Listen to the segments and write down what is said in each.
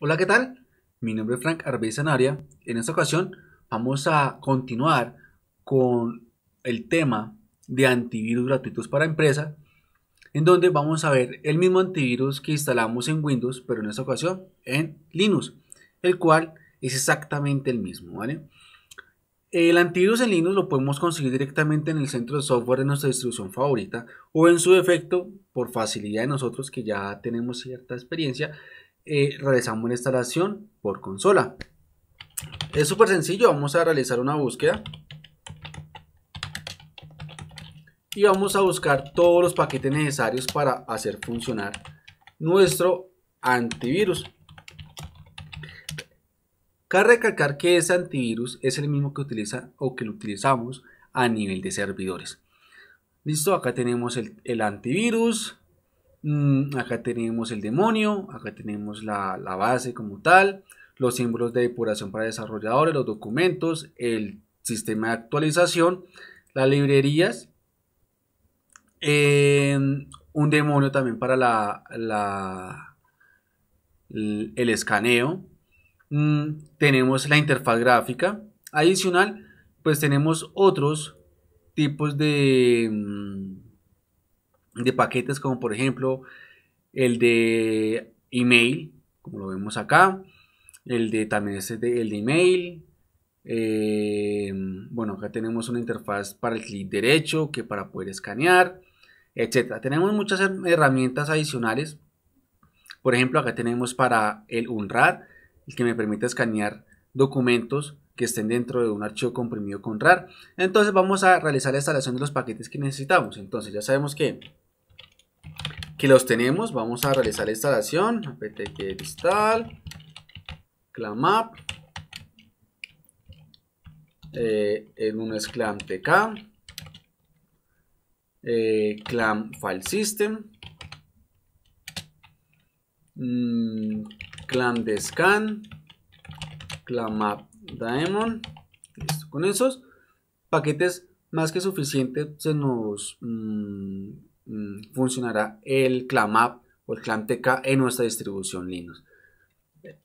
Hola, ¿qué tal? Mi nombre es Frank Arbezanaria. En esta ocasión vamos a continuar con el tema de antivirus gratuitos para empresa, en donde vamos a ver el mismo antivirus que instalamos en Windows, pero en esta ocasión en Linux, el cual es exactamente el mismo, ¿vale? El antivirus en Linux lo podemos conseguir directamente en el centro de software de nuestra distribución favorita o en su defecto, por facilidad de nosotros que ya tenemos cierta experiencia, eh, realizamos una instalación por consola. Es súper sencillo, vamos a realizar una búsqueda. Y vamos a buscar todos los paquetes necesarios para hacer funcionar nuestro antivirus. Cabe recalcar que ese antivirus es el mismo que utiliza o que lo utilizamos a nivel de servidores. Listo, acá tenemos el, el antivirus, Mm, acá tenemos el demonio, acá tenemos la, base como tal, los símbolos de depuración para desarrolladores, los documentos, el sistema de actualización, las librerías, em, un demonio también para la, la el, escaneo, mm, tenemos la interfaz gráfica, adicional, pues tenemos otros tipos de... Mm, de paquetes como por ejemplo el de email, como lo vemos acá, el de también este de, el de email. Eh, bueno, acá tenemos una interfaz para el clic derecho que para poder escanear, etcétera. Tenemos muchas herramientas adicionales. Por ejemplo, acá tenemos para el UNRAR, el que me permite escanear documentos que estén dentro de un archivo comprimido con RAR. Entonces vamos a realizar la instalación de los paquetes que necesitamos. Entonces ya sabemos que que los tenemos, vamos a realizar la instalación, apt install, clam eh, en un es tk, eh, clam file system, mm, clam de scan, clamap daemon, listo, con esos paquetes más que suficientes se nos... Mm, Mm, funcionará el ClamApp o el ClamTK en nuestra distribución Linux.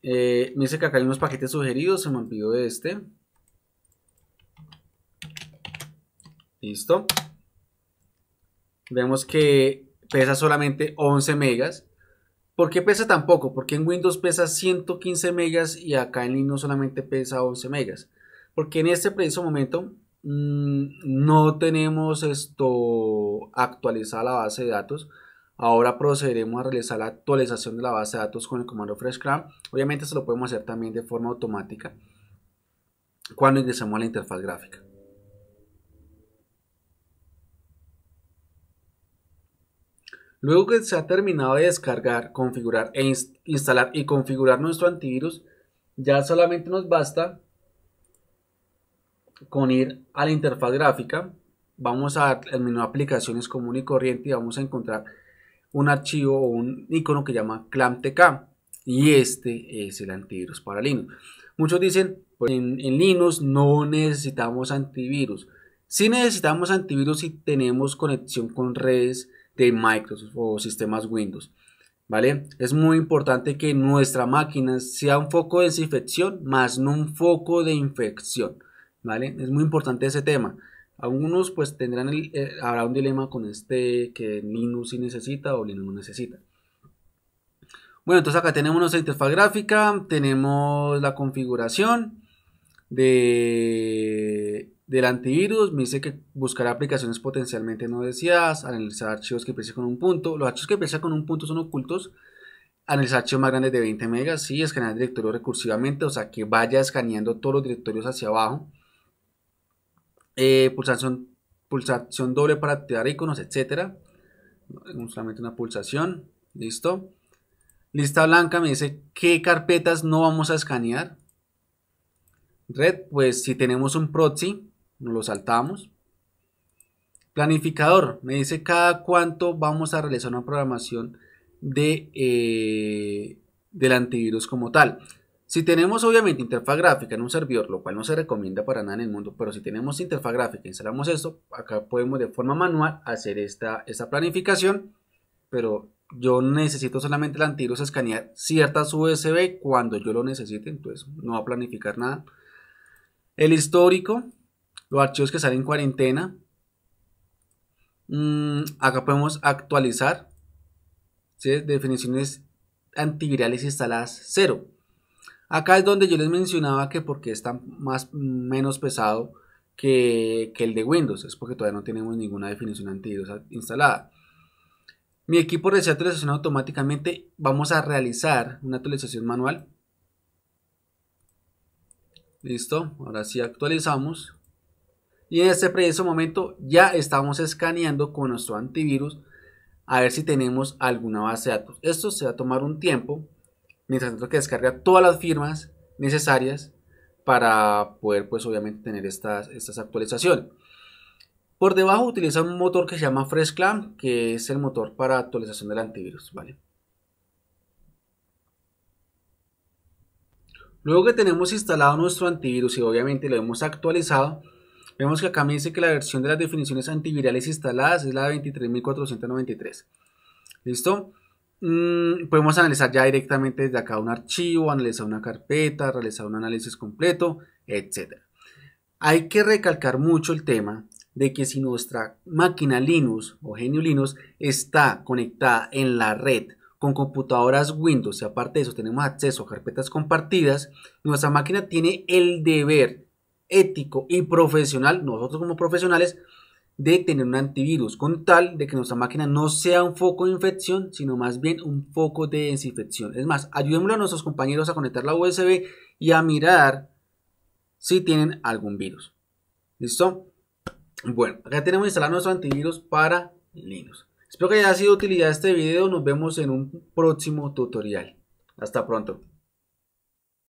Eh, me dice que acá hay unos paquetes sugeridos, se me de este. Listo. Vemos que pesa solamente 11 megas. ¿Por qué pesa tan poco? Porque en Windows pesa 115 megas y acá en Linux solamente pesa 11 megas. Porque en este preciso momento Mm, no tenemos esto actualizada la base de datos. Ahora procederemos a realizar la actualización de la base de datos con el comando FreshCram. Obviamente se lo podemos hacer también de forma automática cuando ingresemos a la interfaz gráfica. Luego que se ha terminado de descargar, configurar e instalar y configurar nuestro antivirus, ya solamente nos basta con ir a la interfaz gráfica, vamos a, el menú aplicaciones común y corriente y vamos a encontrar un archivo o un icono que llama ClamTK y este es el antivirus para Linux. Muchos dicen, pues, en, Linux no necesitamos antivirus. Si sí necesitamos antivirus si tenemos conexión con redes de Microsoft o sistemas Windows. ¿Vale? Es muy importante que nuestra máquina sea un foco de desinfección, más no un foco de infección. ¿vale? Es muy importante ese tema. Algunos pues tendrán, eh, habrá un dilema con este que Linux sí necesita o Linux no necesita. Bueno, entonces acá tenemos nuestra interfaz gráfica, tenemos la configuración de, del antivirus, me dice que buscará aplicaciones potencialmente no deseadas, analizar archivos que empiecen con un punto, los archivos que empiezan con un punto son ocultos, analizar archivos más grandes de 20 megas, sí, escanear el directorio recursivamente, o sea que vaya escaneando todos los directorios hacia abajo, eh, pulsación, pulsación doble para activar iconos, etcétera. Solamente una pulsación, listo. Lista blanca me dice qué carpetas no vamos a escanear. Red, pues si tenemos un proxy, nos lo saltamos. Planificador, me dice cada cuánto vamos a realizar una programación de, eh, del antivirus como tal. Si tenemos obviamente interfaz gráfica en un servidor, lo cual no se recomienda para nada en el mundo, pero si tenemos interfaz gráfica, instalamos esto, acá podemos de forma manual hacer esta, planificación, pero yo necesito solamente la antivirus escanear ciertas USB cuando yo lo necesite, entonces no va a planificar nada. El histórico, los archivos que salen en cuarentena. Mm, acá podemos actualizar definiciones antivirales instaladas cero. Acá es donde yo les mencionaba que porque está más, menos pesado que, el de Windows, es porque todavía no tenemos ninguna definición antivirus instalada. Mi equipo recibe actualización automáticamente. Vamos a realizar una actualización manual. Listo, ahora sí actualizamos. Y en este preciso momento ya estamos escaneando con nuestro antivirus a ver si tenemos alguna base de datos. Esto se va a tomar un tiempo mientras tanto que descarga todas las firmas necesarias para poder pues obviamente tener estas, estas actualizaciones. Por debajo utiliza un motor que se llama FreshClam que es el motor para actualización del antivirus, ¿vale? Luego que tenemos instalado nuestro antivirus y obviamente lo hemos actualizado, vemos que acá me dice que la versión de las definiciones antivirales instaladas es la 23.493. ¿Listo? Mm, podemos analizar ya directamente desde acá un archivo, analizar una carpeta, realizar un análisis completo, etc. Hay que recalcar mucho el tema de que si nuestra máquina Linux o Genio Linux está conectada en la red con computadoras Windows y aparte de eso tenemos acceso a carpetas compartidas, nuestra máquina tiene el deber ético y profesional, nosotros como profesionales, de tener un antivirus, con tal de que nuestra máquina no sea un foco de infección, sino más bien un foco de desinfección. Es más, ayudémosle a nuestros compañeros a conectar la USB y a mirar si tienen algún virus. ¿Listo? Bueno, acá tenemos instalado nuestro antivirus para Linux. Espero que haya sido de utilidad este video. Nos vemos en un próximo tutorial. Hasta pronto.